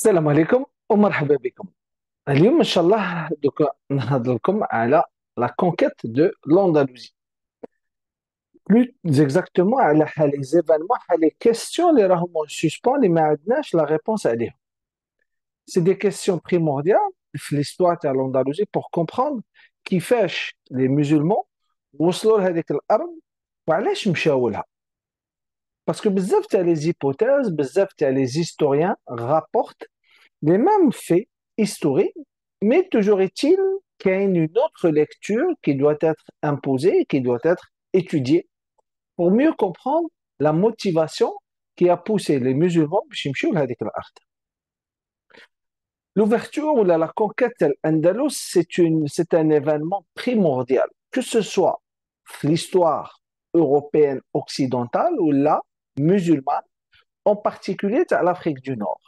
Assalamu alaikum wa marahmatullahi Aujourd'hui, inshallah, nous allons parler de la conquête de l'Andalousie. Plus exactement les événements, les questions, les raisons, les suspens, les maïdnages, la réponse à dire C'est des questions primordiales l'histoire de l'Andalousie pour comprendre qui fait les musulmans, parce que bzaf les hypothèses, bzaf les historiens rapportent les mêmes faits historiques, mais toujours est-il qu'il y a une autre lecture qui doit être imposée, qui doit être étudiée pour mieux comprendre la motivation qui a poussé les musulmans L'ouverture ou la, conquête de l'Andalus, c'est un événement primordial, que ce soit l'histoire européenne occidentale ou là, musulmane, en particulier à l'Afrique du Nord.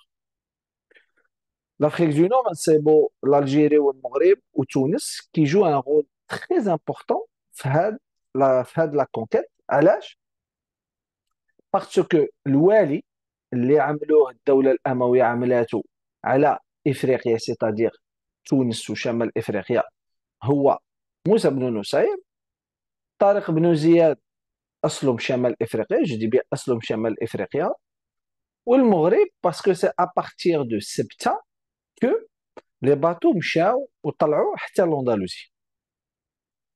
L'Afrique du Nord, c'est l'Algérie ou le Maghreb ou Tunis qui jouent un rôle très important dans la, dans la conquête. l'âge parce que الوالي اللي عملوه الدولة الأموية cest على إفريقيا le تونس وشمال إفريقيا هو موسى بن نصير طارق بن زياد اصلهم شمال افريقيا جدي اصلهم شمال افريقيا والمغرب باسكو سي ابارتير دو سبته كو لي باطو مشاو وطلعوا حتى لوندالوزي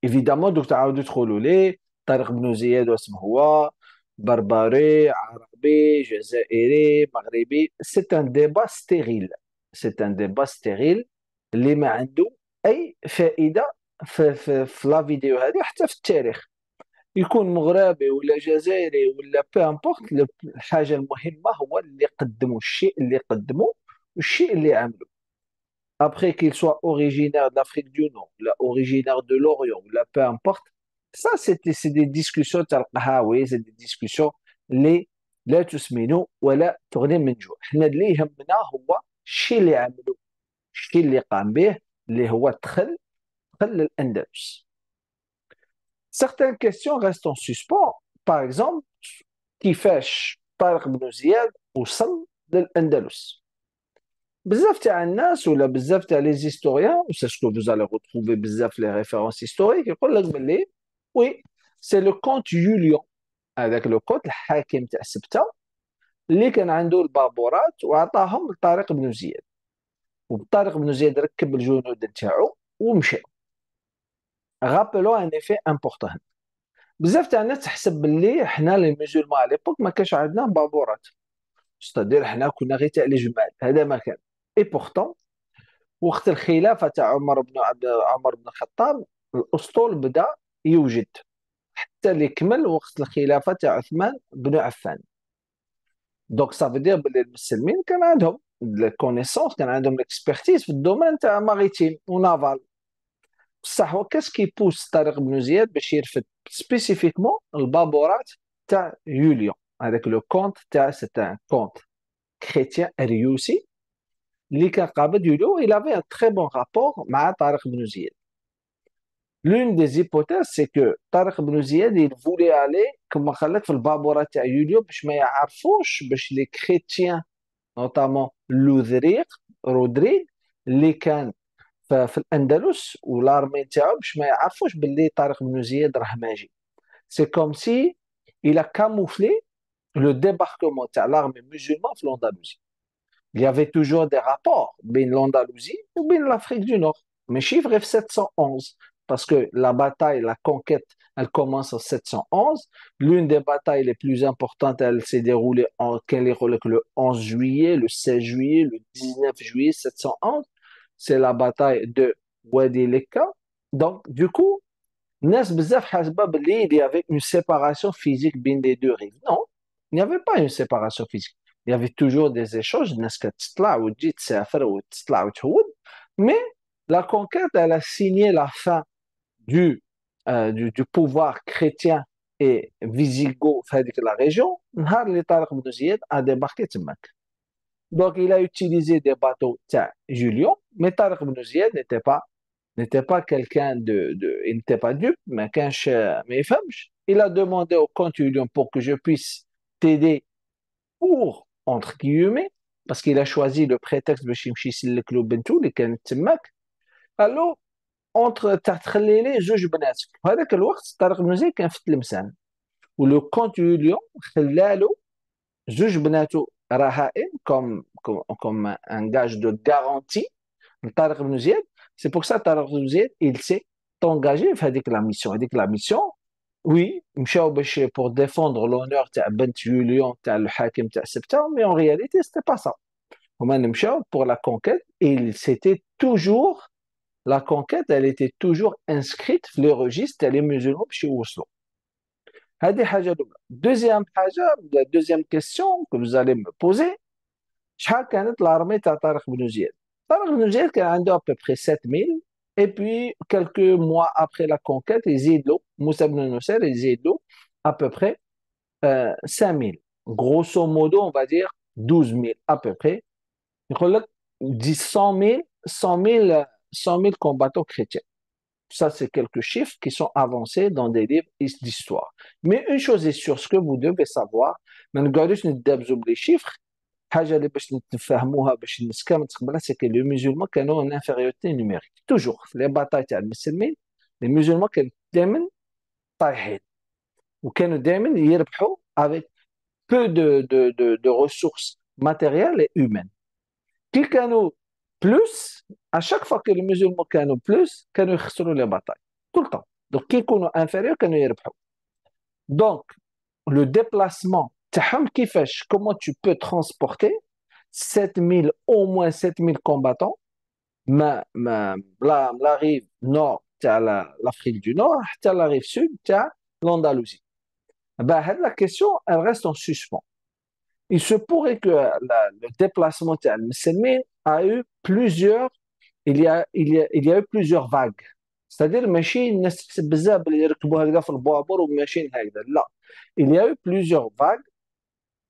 ايفيدامون دوك تعاودوا تدخلوا ليه طارق بن زياد واسم هو بربري عربي جزائري مغربي سي ان ديبا ستيريل سي ان ديبا ستيريل اللي ما عنده اي فائده في, في, في لا فيديو هذه حتى في التاريخ يكون مغربي ولا جزائري ولا بامبورت الحاجه المهمه هو اللي قدموا الشيء اللي قدموا والشيء اللي عملوا ابخي كيل سوا اوريجينير دافريك دو نور ولا اوريجينير دو لوريون ولا بامبورت سا سيتي سي دي ديسكسيون تاع القهاوي سي دي ديسكسيون اللي لا تسمن ولا تغني من جوع حنا اللي يهمنا هو الشيء اللي عملوا الشيء اللي قام به اللي هو دخل دخل للاندلس certaines questions restent en suspens par exemple كيفاش طارق بن زياد وصل للاندلس بزاف تاع الناس ولا بزاف تاع لي زيستوريان ساشكو فوز علي retrouver بزاف لي ريفيرونس هيستوريك يقول لك باللي وي سي لو كونت يوليون هذاك لو كونت الحاكم تاع سبته اللي كان عنده البابورات وعطاهم لطارق بن زياد وطارق بن زياد ركب الجنود نتاعو ومشاو غابلو ان افي امبورطون بزاف تاع الناس تحسب باللي حنا لي ميزولمون على ليبوك ما كانش عندنا بابورات ستادير حنا كنا غير تاع لي جمال هذا ما كان اي بورتون وقت الخلافه تاع عمر بن عبد عمر بن الخطاب الاسطول بدا يوجد حتى اللي كمل وقت الخلافه تاع عثمان بن عفان دونك سافو دير بلي المسلمين كان عندهم الكونيسونس كان عندهم ليكسبيرتيز في الدومين تاع ماريتيم ونافال qu'est-ce qui pousse Tarah Bnozid à faire spécifiquement le Baborat à julion Avec le conte c'est un conte chrétien réussi. il avait un très bon rapport avec Tarah Bnozid. L'une des hypothèses, c'est que Tarah Bnozid voulait aller, comme je le sais, le Baborat Tia-Julion, pour que les chrétiens, notamment Ludhrik, Rodrigue, Likan... C'est comme s'il il a camouflé le débarquement de l'armée musulmane en Andalousie. Il y avait toujours des rapports entre l'Andalousie ou l'Afrique du Nord. Mais chiffre 711, parce que la bataille, la conquête, elle commence en 711. L'une des batailles les plus importantes, elle s'est déroulée en, le 11 juillet, le 16 juillet, le 19 juillet 711 c'est la bataille de Wadi Donc, du coup, il y avait une séparation physique bien des deux rives. Non, il n'y avait pas une séparation physique. Il y avait toujours des échanges, mais la conquête, elle a signé la fin du, euh, du, pouvoir chrétien et visigoth de la région. a débarqué Donc, il a utilisé des bateaux de Julien mais Tariq ibn n'était pas, quelqu'un de, Il n'était pas dupe, mais qu'un mais Il a demandé au compte-union pour que je puisse t'aider pour, entre guillemets, parce qu'il a choisi le prétexte de Shimshi le club Bentou, le timak Alors, entre Tartrelele et Zouj Benetsk, avec le Wart, Tariq ibn Ziyad, qu'un où le contudium, Khalalo, Zouj Benetou, Rahaim, comme, comme, comme un gage de garantie, c'est pour ça que Tariq Ibn il s'est engagé que la mission. que la mission, oui, pour défendre l'honneur de Ben de le Hakim, Septembre mais en réalité, ce n'était pas ça. Pour la conquête, il s'était toujours, la conquête, elle était toujours inscrite, le registre, est musulmans chez Oslo. Deuxième, deuxième question que vous allez me poser, l'armée Tariq Ibn Ziyad alors, le Niger a à peu près 7000. Et puis, quelques mois après la conquête, les Moussa ibn Nusser, les à peu près euh, 5000. Grosso modo, on va dire 12000 à peu près. Il dit 100 000, 100 000, combattants chrétiens. Ça, c'est quelques chiffres qui sont avancés dans des livres d'histoire. Mais une chose est sûre, ce que vous devez savoir, les chiffres, حاجه اللي باش نتفاهموها باش الناس كامل تقبلها سي كي لو ميزولمون كانوا ان انفيريورتي نيميريك توجور في لي باتاي تاع المسلمين لي مسلمون كانوا دائما طايحين وكانوا دائما يربحوا افيك بو دو دو دو دو ريسورس ماتيريال اي هومان كي كانوا بلوس ا شاك فوا كي لي ميزولمون كانوا بلوس كانوا يخسروا لي باتاي كل الطون دونك كي يكونوا انفيريور كانوا يربحوا دونك لو ديبلاسمون qui Comment tu peux transporter 7000 au moins 7000 combattants ma la rive nord l'Afrique du Nord la la rive sud تاع l'Andalousie bah, la question reste en suspens il se pourrait que le déplacement de a eu plusieurs il y a il y a eu plusieurs vagues c'est-à-dire ماشي بزاف اللي il y a eu plusieurs vagues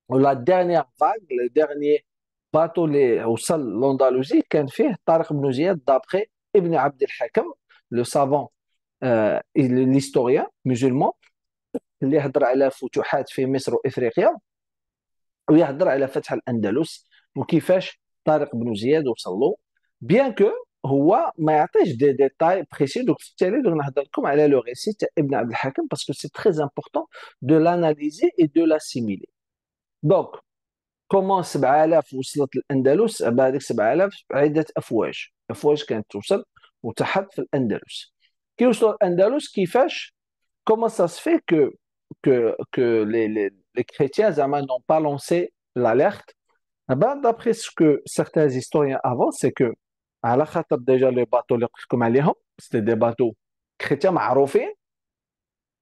ولا ديرنيير فاغ لو ديرني باطو اللي وصل لوندالوزي كان فيه طارق بن زياد دابخي ابن عبد الحكم لو سافون آه ليستوريان مسلمون اللي هضر على فتوحات في مصر وافريقيا ويهضر على فتح الاندلس وكيفاش طارق بن زياد وصل له بيان كو هو ما يعطيش دي ديتاي بريسي دونك في التالي دونك نهضر لكم على لو ريسي تاع ابن عبد الحكم باسكو سي تري امبورطون دو لاناليزي اي دو لاسيميلي دونك كومون 7000 وصلت الاندلس بعد 7000 عده افواج افواج كانت توصل وتحط في الاندلس كي وصلوا الاندلس كيفاش كومون سا سفي كو كو كو لي لي لي كريتيان زعما نون با لونسي لاليرت بعد دابخي سكو سارتان زيستوريان افون سي كو على خاطر ديجا لي باطو اللي قلت لكم عليهم سيتي دي باطو كريتيان معروفين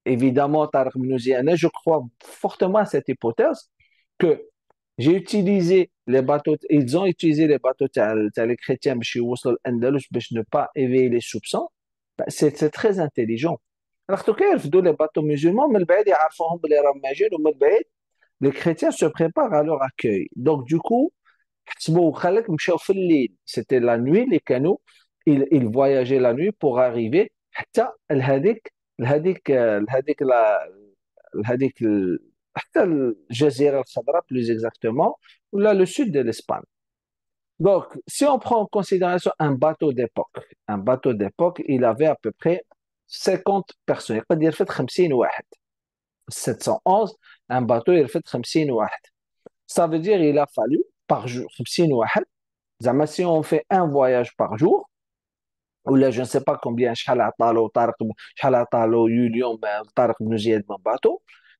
ايفيدامون طارق منوزي انا جو كخوا فورتمون سيت هيبوتيز que j'ai utilisé les bateaux, ils ont utilisé les bateaux les chrétiens chez pour ne pas éveiller les soupçons, ben, c'est très intelligent. Alors, tout cas, les bateaux musulmans, les chrétiens se préparent à leur accueil. Donc, du coup, c'était la nuit, les canaux, ils, ils voyageaient la nuit pour arriver. Euh, plus exactement, ou là, le sud de l'Espagne. Donc, si on prend en considération un bateau d'époque, un bateau d'époque, il avait à peu près 50 personnes. Il fait 50 711, un bateau, il fait 50 Ça veut dire qu'il a fallu par jour 50 Si on fait un voyage par jour, ou là, je ne sais pas combien, شحال عطالو طارق شحال عطالو nous y بن زياد من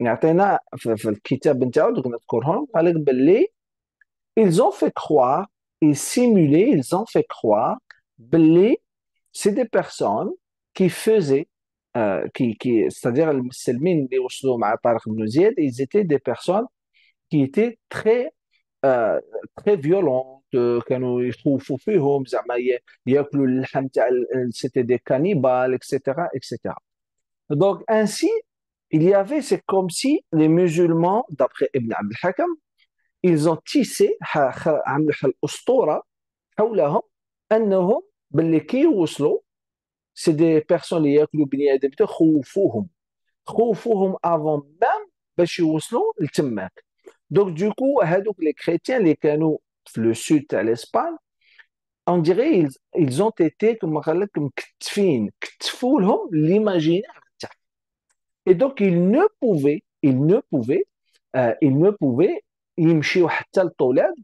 ils ont fait croire ils simulaient ils ont fait croire que c'est des personnes qui faisaient euh, qui, c'est-à-dire les musulmans ils étaient des personnes qui étaient très euh, très violentes euh, c'était des cannibales etc etc donc ainsi il y avait, c'est comme si les musulmans, d'après Ibn Abd hakam ils ont tissé c'est des personnes qui ont ils ont خوفوهم avant même باش يوصلوا لتماك donc du coup hein, les chrétiens les كانوا le sud de l'espagne on dirait ils, ils ont été comme قال لك l'imaginaire et donc, il ne pouvait, il ne pouvait, euh, il ne pouvait, il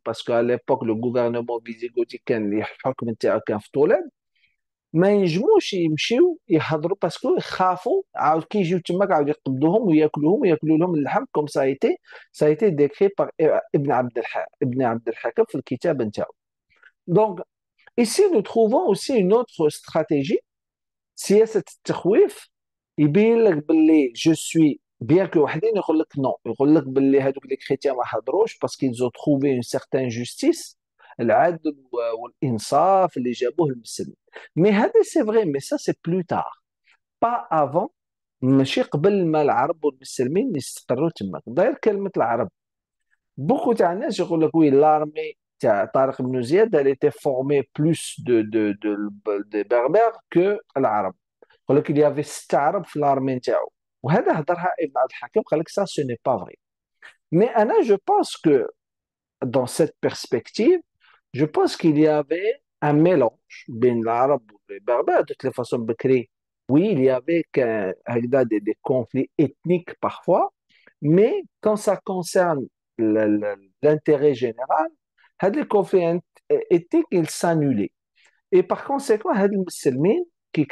parce qu'à l'époque, le gouvernement visigothique, il n'y a pas de mais il ne pouvait pas, il ne pouvait pas, parce il ne pouvait pas, comme ça a été, ça a été décrit par Ibn Abdelhakam dans le kitab. Donc, ici, nous trouvons aussi une autre stratégie, c'est cette tchouif, يبين لك باللي جو سوي بيان كو وحدين يقول لك نو يقول لك باللي هذوك لي كريتيان ما حضروش باسكو يزو تروفي اون سيغتان جوستيس العدل والانصاف اللي جابوه المسلمين مي هذا سي فغي مي سا سي بلو تار با افون ماشي قبل ما العرب والمسلمين يستقروا تماك داير كلمه العرب بوكو تاع الناس يقول لك وي لارمي تاع طارق بن زياد اللي تي فورمي بلوس دو دو دو, دو بربر كو العرب قال y avait في استعرب نتاعو وهذا هضرها ابن عبد الحكيم قال لك سا سو ني انا y avait un mélange بين العرب والبربر de oui il y avait des, conflits ethniques parfois mais quand ça concerne l'intérêt général les conflits et par conséquent les musulmans qui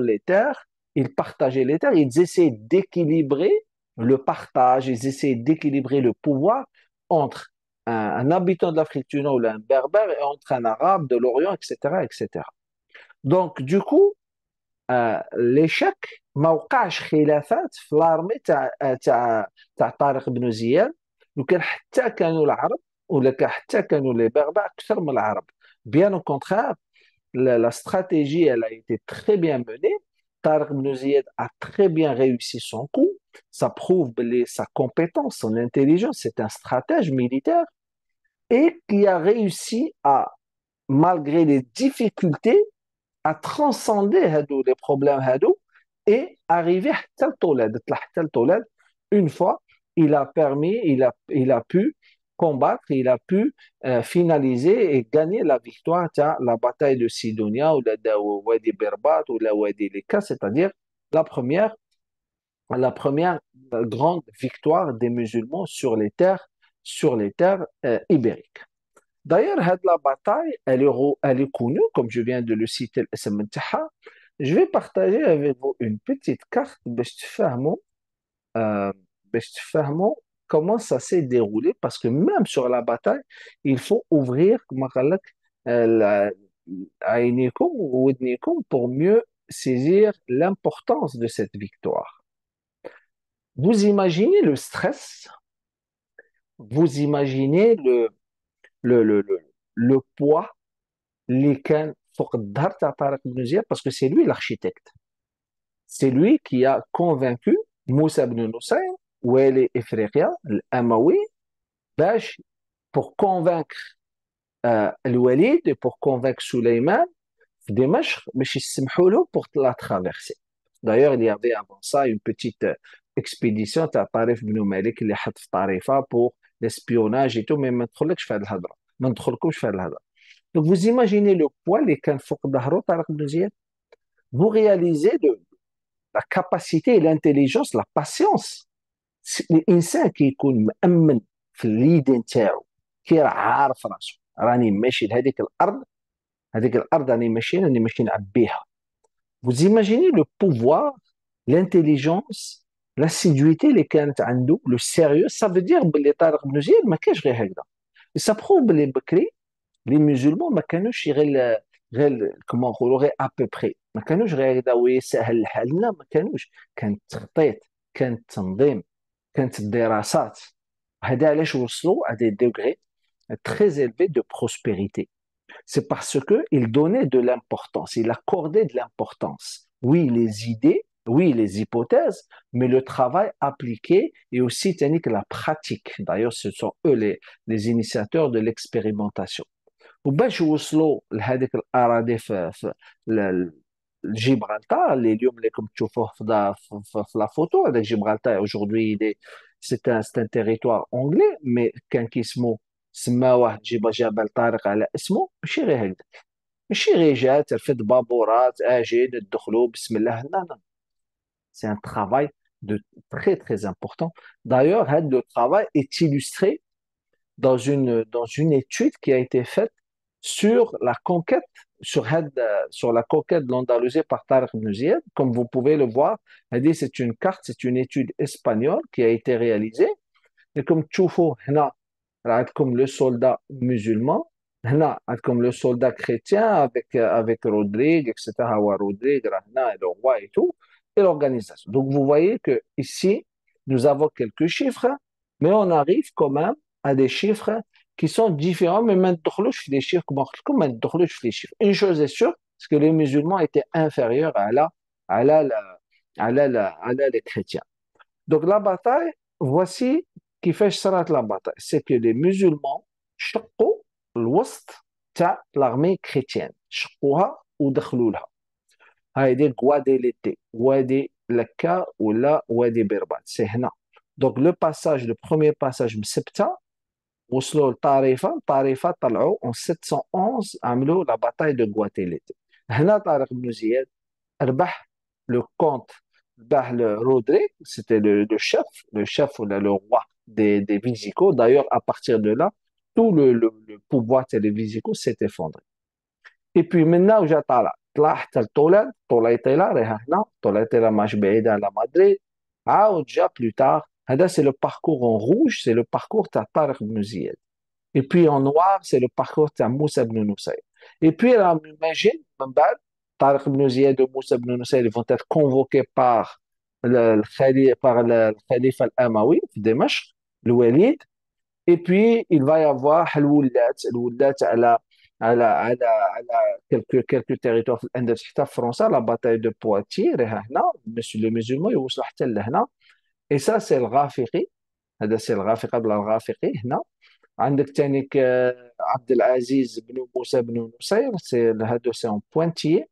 les terres, ils partageaient les terres, ils essayaient d'équilibrer le partage, ils essayaient d'équilibrer le pouvoir entre un, habitant de l'Afrique du Nord ou un berbère et entre un arabe de l'Orient, etc., etc. Donc, du coup, euh, l'échec, Mawqash Khilafat, l'armée euh, de Tariq ibn Ziyad, وكان حتى كانوا العرب ولا حتى كانوا berbères plus que من العرب bien au contraire la, stratégie, elle a été très bien menée. Tarek Mnouziyed a très bien réussi son coup. Ça prouve sa compétence, son intelligence. C'est un stratège militaire et qui a réussi à, malgré les difficultés, à transcender les problèmes hadou, et arriver à Tel Toled. Une fois, il a permis, il a pu combattre, il a pu euh, finaliser et gagner la victoire, la bataille de Sidonia ou la Wadi Berbat ou la Wadi Leka, c'est-à-dire la première, la première euh, grande victoire des musulmans sur les terres, sur les terres euh, ibériques. D'ailleurs, la bataille, elle est, elle est, connue, comme je viens de le citer, je vais partager avec vous une petite carte, pour euh, comment ça s'est déroulé, parce que même sur la bataille, il faut ouvrir euh, pour mieux saisir l'importance de cette victoire. Vous imaginez le stress, vous imaginez le, le, le, le, poids, parce que c'est lui l'architecte. C'est lui qui a convaincu Moussa ibn Hussein Ouali Efréria, Amawi, besh pour convaincre walid et pour convaincre souleyman il mais c'est si mholo pour la traverser. D'ailleurs il y avait avant ça une petite expédition pour l'espionnage et tout mais montrons que je fais le hasard, montrons je fais le Hadra. Donc vous imaginez le poids des canons fauq d'haro Vous réalisez de la capacité, l'intelligence, la patience. الانسان كيكون مامن في الريدين تاعو كي راه عارف راسو راني ماشي لهذيك الارض هذيك الارض راني ماشي راني ماشي نعبيها فوز ايماجيني لو بوفوار لانتيليجونس لاسيدويتي اللي كانت عنده لو سيريو سا فو دير بلي طارق بن زياد ما كانش غير هكذا سا بروف بلي بكري لي مسلمون ما كانوش غير غير كما نقولوا غير ابوبري ما كانوش غير هكذا وي الحال لا ما كانوش كان تخطيط كان تنظيم كانت à des degrés très élevés de prospérité c'est parce que il donnait de l'importance il accordait de l'importance oui les idées oui, les hypothèses, mais le travail appliqué et aussi technique, la pratique. D'ailleurs, ce sont eux les, les initiateurs de l'expérimentation. وباش وصلوا Gibraltar, les lieux comme tu vois dans la photo, avec Gibraltar, aujourd'hui, c'est un, un territoire anglais, mais quand اسمه سما واحد جبل جبل طارق على اسمه ماشي غير هكذا ماشي غير جا ترفد بابورات اجي ندخلوا بسم الله لا لا C'est un travail de très très important. D'ailleurs, le travail est illustré dans une, dans une étude qui a été faite sur la conquête sur, euh, sur la coquette de par Tarek Comme vous pouvez le voir, c'est une carte, c'est une étude espagnole qui a été réalisée. Et comme Tchoufou, comme le soldat musulman, comme le soldat chrétien avec, euh, avec Rodrigue, etc. Rodrigue, Rahna et le roi et tout, et l'organisation. Donc vous voyez que ici, nous avons quelques chiffres, mais on arrive quand même à des chiffres qui sont différents, mais même les les Une chose est sûre, c'est que les musulmans étaient inférieurs à la, à la, à la, à la... à les chrétiens. Donc la bataille, voici qui fait salat la bataille, c'est que les musulmans le l'ouest de l'armée chrétienne, chaqouha ou dakhloulha. Haïdi guadé l'été, guadé l'aka ou la guadé berbat, c'est hna. Donc le passage, le premier passage, septa, وصلوا 711 عملوا bataille de Guatelete le هنا طارق بن زياد ربح لو كونت ربح رودري سيتي لو شيف des, des D'ailleurs, à partir de là, tout le, pouvoir des s'est effondré. Et puis maintenant, j'attends طلعت راها هنا c'est le parcours en rouge, c'est le parcours de Tariq Ziyad. Et puis en noir, c'est le parcours de Moussa ibn Nusayr. Et puis là, on imagine, Tariq ibn Ziyad et Moussa ibn Nusayr vont être convoqués par le, par le calife al-Amawi, Damesh, le Walid. Et puis, il va y avoir Al-Wullat, Al-Wullat à la على على على la كيلكو تيريتوار في الاندلس حتى في فرنسا لا باتاي دو Monsieur هنا لو ميزولمون يوصلوا حتى et ça c'est le Rafiqui, c'est le Rafiqui, bla Rafiqui, هنا عندك Ténic euh, Abdelaziz ibn Moussa ibn Moussa, c'est euh c'est un pointillé.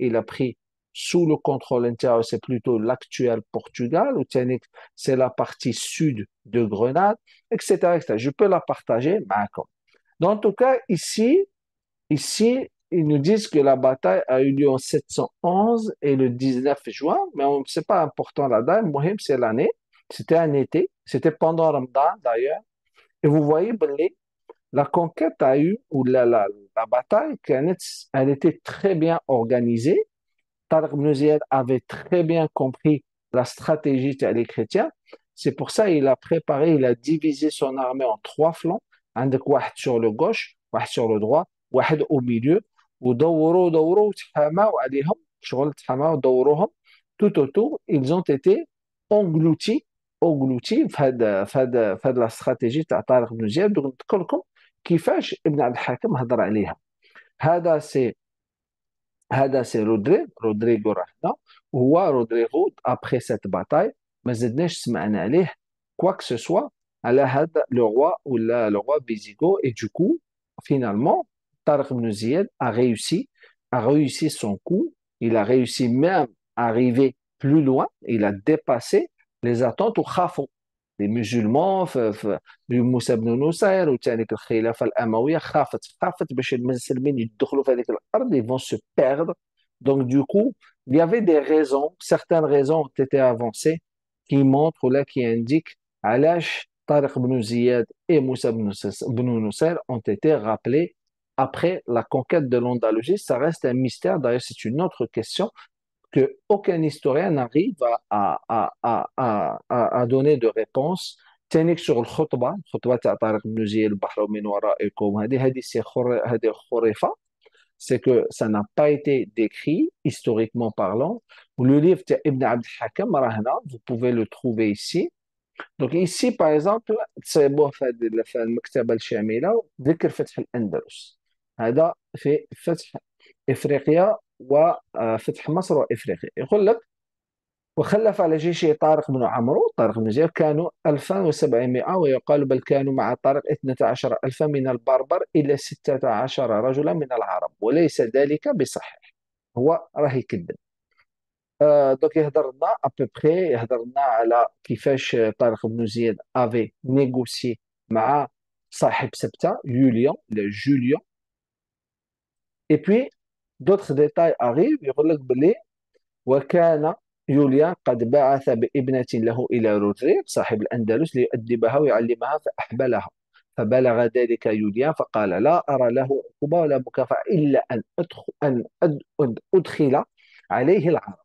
il a pris sous le contrôle intérieur, c'est plutôt l'actuel Portugal, Ténic, c'est la partie sud de Grenade, etc. je peux la partager avec vous. en tout cas, ici ici ils nous disent que la bataille a eu lieu en 711 et le 19 juin, mais ce n'est pas important la date. Mohim, c'est l'année. C'était un été. C'était pendant Ramadan, d'ailleurs. Et vous voyez, la conquête a eu, ou la, la, bataille, elle était très bien organisée. Targ avait très bien compris la stratégie des chrétiens. C'est pour ça qu'il a préparé, il a divisé son armée en trois flancs. Un sur le gauche, un sur le droit, un au milieu ودوروا دوروا وتحاماو عليهم شغل تحاماو دوروهم تو تو تو ils ont été engloutis engloutis في هذا في هذا في هذا لا استراتيجي تاع طارق بن زياد دوك نذكر لكم كيفاش ابن عبد الحكم هضر عليها هذا سي هذا سي رودري رودريغو راه هنا هو رودريغو ابخي سيت باتاي ما زدناش سمعنا عليه كواك سو سوا على هذا لو روا ولا لو روا بيزيغو اي دوكو فينالمون Tarek Ibn Ziyad a réussi, a réussi son coup, il a réussi même à arriver plus loin, il a dépassé les attentes au Khafo, les musulmans, du Moussa ibn Nusayr, ou Tchanik khilaf al-Amawiyah, Khafat, Khafat, ils vont se perdre. Donc, du coup, il y avait des raisons, certaines raisons ont été avancées qui montrent là, qui indiquent Alash, Tariq ibn Ziyad et Moussa ibn Nusayr ont été rappelés après la conquête de l'Andalousie, ça reste un mystère. D'ailleurs, c'est une autre question que aucun historien n'arrive à, à, à, à, donner de réponse. Technique sur الخطبه Khotba, Khotba, طارق بن البحر le ورائكم هذه هذه سي le خرافه c'est que ça n'a pas été décrit historiquement parlant. Le livre d'Ibn Abd al-Hakam, vous pouvez le trouver ici. Donc ici, par exemple, c'est le Maktaba al-Shamila, Dhikr Fath al-Andalus. هذا في فتح افريقيا وفتح آه، مصر وافريقيا يقول لك وخلف على جيشه طارق بن عمرو طارق بن زياد كانوا 2700 ويقال بل كانوا مع طارق 12000 من البربر إلى 16 رجلا من العرب وليس ذلك بصحيح هو راه يكذب آه، دوك يهضر لنا ابوبخي يهضر لنا على كيفاش طارق بن زياد افي نيغوسي مع صاحب سبته يوليون لا جوليا Et puis, d'autres détails arrivent, يقول لك بلي وكان يوليا قد بعث بابنة له إلى رودريك صاحب الأندلس ليؤدبها ويعلمها فأحبلها فبلغ ذلك يوليا فقال لا أرى له عقوبة ولا مكافأة إلا أن أدخل, أن أدخل عليه العرب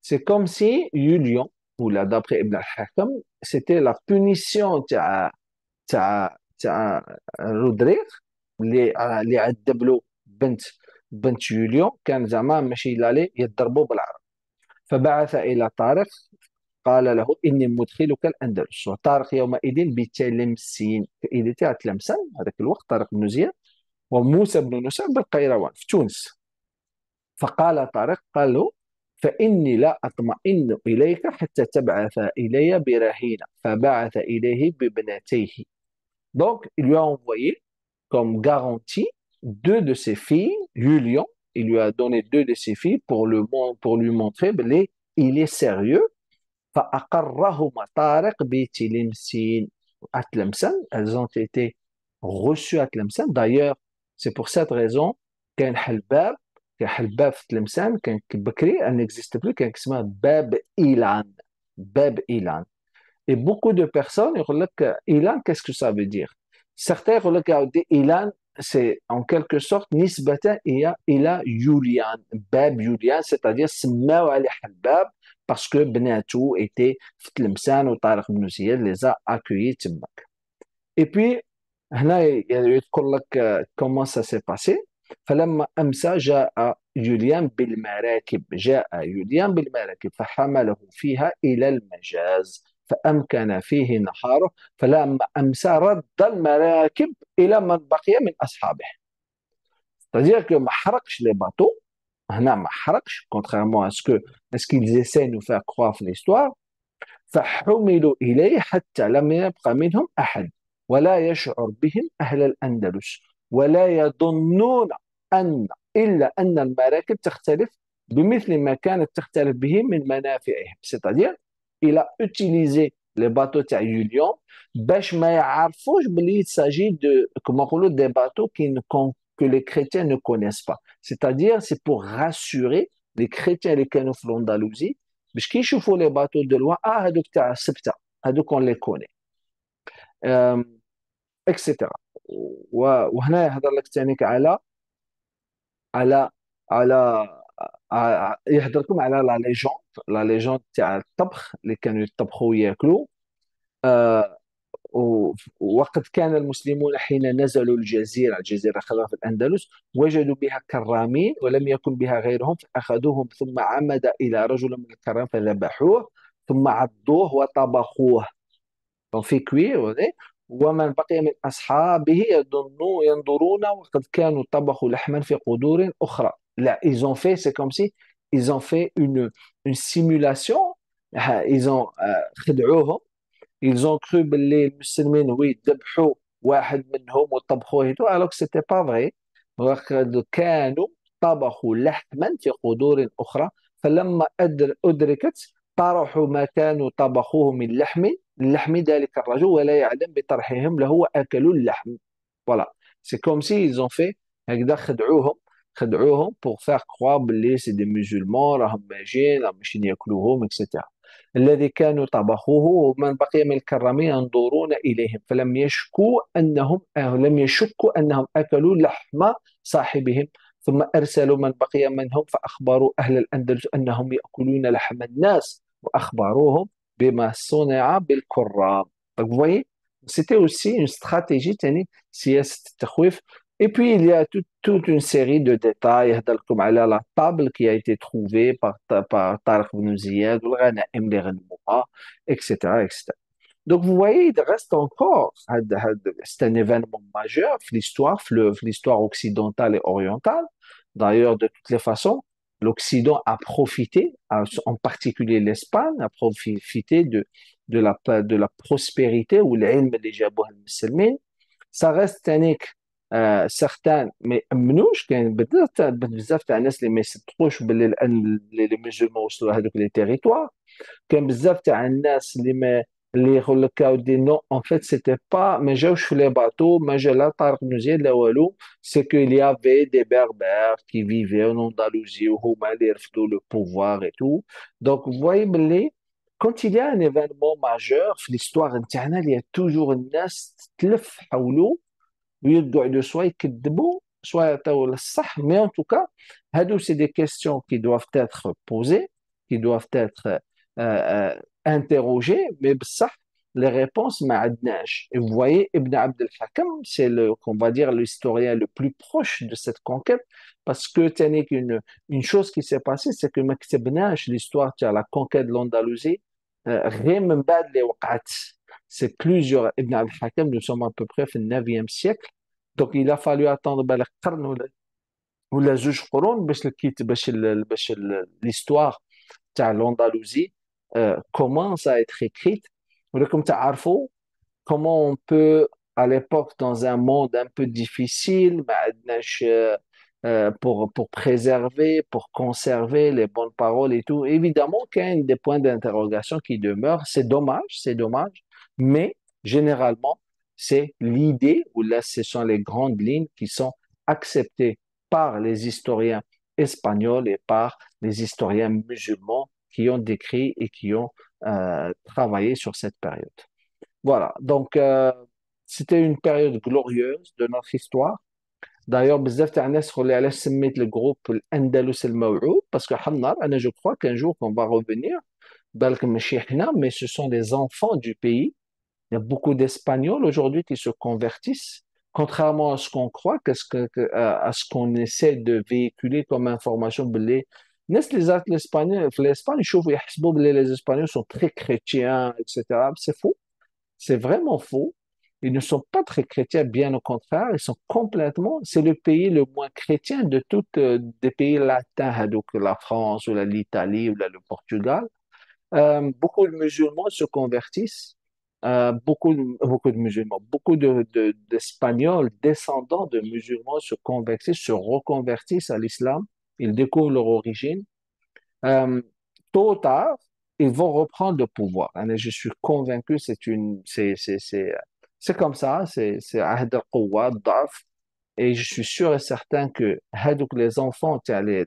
سي كوم سي Yulian, ولا دابخي ابن الحكم سيتي لا بونيسيون تاع تاع تاع رودريك اللي اللي عذب له بنت بنت يوليو كان زعما ماشي لالي يضربوا بالعرب فبعث الى طارق قال له اني مدخلك الاندلس وطارق يومئذ بتلمسين اذا تاع تلمسان هذاك الوقت طارق بن زياد وموسى بن نسير بالقيروان في تونس فقال طارق قال له فاني لا اطمئن اليك حتى تبعث الي برهينه فبعث اليه بابنتيه دونك لو lui كوم غارونتي deux de ses filles, Julian, il lui a donné deux de ses filles pour, le, pour lui montrer qu'il ben, il est sérieux. elles ont été reçues à Tlemcen. D'ailleurs, c'est pour cette raison qu'un halbab, halbab Tlemcen, n'existe plus, qu'un Bab Ilan. Bab Ilan. Et beaucoup de personnes, ils Ilan, qu'est-ce que ça veut dire Certains, ils Ilan, c'est en quelque sorte nisbata هي الى يوليان باب يوليان c'est-à-dire سماو عليه حباب باسكو بناتو ايتي في تلمسان tariq بن زياد les a accueillis تماك اي puis هنا يذكر لك كومون سا سي باسي فلما امسى جاء يوليان بالمراكب جاء يوليان بالمراكب فحمله فيها الى المجاز فأمكن فيه نحاره فلما أمسى رد المراكب إلى من بقي من أصحابه ما حرقش لي باتو هنا ما حرقش contrairement اسكو اسكو que à ce qu'ils essaient nous faire croire في ليستوار فحملوا إليه حتى لم يبقى منهم أحد ولا يشعر بهم أهل الأندلس ولا يظنون أن إلا أن المراكب تختلف بمثل ما كانت تختلف به من منافعهم c'est-à-dire il a utilisé les bateaux de mais il s'agit de, comment on dit, des bateaux que les chrétiens ne connaissent pas. C'est-à-dire, c'est pour rassurer les chrétiens les canaux d'Andalousie, parce qu'ils chauffent les bateaux de loi, ah, donc on les connaît, euh, etc. à à على à la آه، يهضركم على لا ليجوند لا ليجوند تاع الطبخ اللي كانوا يطبخوا وياكلوا آه وقد كان المسلمون حين نزلوا الجزيرة الجزيرة خلاف الأندلس وجدوا بها كرامين ولم يكن بها غيرهم فأخذوهم ثم عمد إلى رجل من الكرام فذبحوه ثم عضوه وطبخوه في كوي ومن بقي من أصحابه يظنون ينظرون وقد كانوا طبخوا لحما في قدور أخرى là, ils ont fait, c'est comme si ils ont fait une, une simulation. Ah, ils ont خدعوهم euh, ils ont cru que les musulmans oui ذبحوا واحد منهم وطبخوه alors que c'était pas vrai كانوا طبخوا لحما في قدور اخرى فلما ادركت طرحوا ما كانوا طبخوه من لحم لحم ذلك الرجل ولا يعلم بطرحهم لهو اكلوا اللحم فوالا سي كوم سي ils ont fait هكذا خدعوهم خدعوهم بور faire كوا باللي سي دي musulmans راهم ماجين راهم ماشيين ياكلوهم اكسيتيرا الذي كانوا طبخوه ومن بقي من الكرامين ينظرون اليهم فلم يشكوا انهم لم يشكوا انهم اكلوا لحم صاحبهم ثم ارسلوا من بقي منهم فاخبروا اهل الاندلس انهم ياكلون لحم الناس واخبروهم بما صنع بالكرام فوي سيتي اوسي اون استراتيجي ثاني سياسه التخويف Et puis, il y a toute, toute une série de détails, comme la table qui a été trouvée par, par etc., Donc, vous voyez, il reste encore, c'est un événement majeur l'histoire, l'histoire occidentale et orientale. D'ailleurs, de toutes les façons, l'Occident a profité, en particulier l'Espagne, a profité de, de, la, de la prospérité ou l'ilm des Jabouh Ça reste unique Certains, mais c'est les territoires. Quand en fait, c'était pas. Mais je les bateaux, mais je c'est qu'il y avait des berbères qui vivaient en Andalousie, le pouvoir et tout. Donc, vous voyez, quand il y a un événement majeur l'histoire internationale, il y a toujours une mais en tout cas, c'est des questions qui doivent être هادو سي دي être euh, euh, interrogées, mais تاتر les réponses دوف تاتر les réponses Et vous voyez, Ibn Abd al-Hakam, c'est le, qu'on va dire, l'historien le plus proche de cette conquête, parce que tenez une, une chose qui s'est passée, c'est que l'histoire de la conquête de l'Andalousie, euh, rien les waqat c'est plusieurs Ibn al-Hakam, nous sommes à peu près au 9e siècle. Donc il a fallu attendre ben, le ou la ben, ben, l'histoire de l'Andalousie euh, commence à être écrite. Comme tu comment on peut, à l'époque, dans un monde un peu difficile, euh, euh, pour, pour préserver, pour conserver les bonnes paroles et tout. Évidemment qu'il y a des points d'interrogation qui demeurent. C'est dommage, c'est dommage mais généralement, c'est l'idée ou là, ce sont les grandes lignes qui sont acceptées par les historiens espagnols et par les historiens musulmans qui ont décrit et qui ont euh, travaillé sur cette période. Voilà, donc euh, c'était une période glorieuse de notre histoire. D'ailleurs, je crois groupe parce que qu'un jour qu'on va revenir mais ce sont des enfants du pays il y a beaucoup d'Espagnols aujourd'hui qui se convertissent, contrairement à ce qu'on croit, que, à, ce qu'on essaie de véhiculer comme information. L'Espagne, les Espagnols sont très chrétiens, etc. C'est faux. C'est vraiment faux. Ils ne sont pas très chrétiens, bien au contraire, ils sont complètement. C'est le pays le moins chrétien de tous les euh, pays latins, hein, donc la France ou l'Italie ou le Portugal. Euh, beaucoup de musulmans se convertissent. Euh, beaucoup, beaucoup de musulmans, beaucoup d'Espagnols de, descendants de musulmans se convertissent, se reconvertissent à l'islam, ils découvrent leur origine. Euh, tôt ou tard, ils vont reprendre le pouvoir. et hein, je suis convaincu, c'est une, c'est, c'est, comme ça, c'est, c'est Et je suis sûr et certain que les enfants, les